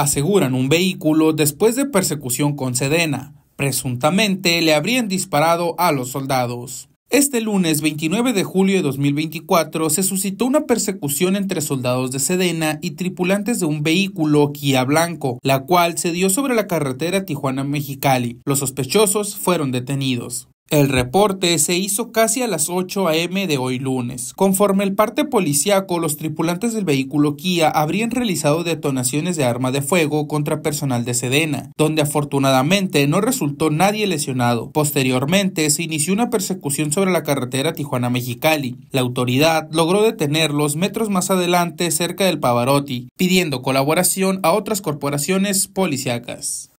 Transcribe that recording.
Aseguran un vehículo después de persecución con Sedena. Presuntamente le habrían disparado a los soldados. Este lunes 29 de julio de 2024 se suscitó una persecución entre soldados de Sedena y tripulantes de un vehículo Kia Blanco, la cual se dio sobre la carretera Tijuana-Mexicali. Los sospechosos fueron detenidos. El reporte se hizo casi a las 8 a.m. de hoy lunes. Conforme el parte policiaco, los tripulantes del vehículo Kia habrían realizado detonaciones de arma de fuego contra personal de Sedena, donde afortunadamente no resultó nadie lesionado. Posteriormente, se inició una persecución sobre la carretera Tijuana-Mexicali. La autoridad logró detenerlos metros más adelante cerca del Pavarotti, pidiendo colaboración a otras corporaciones policíacas.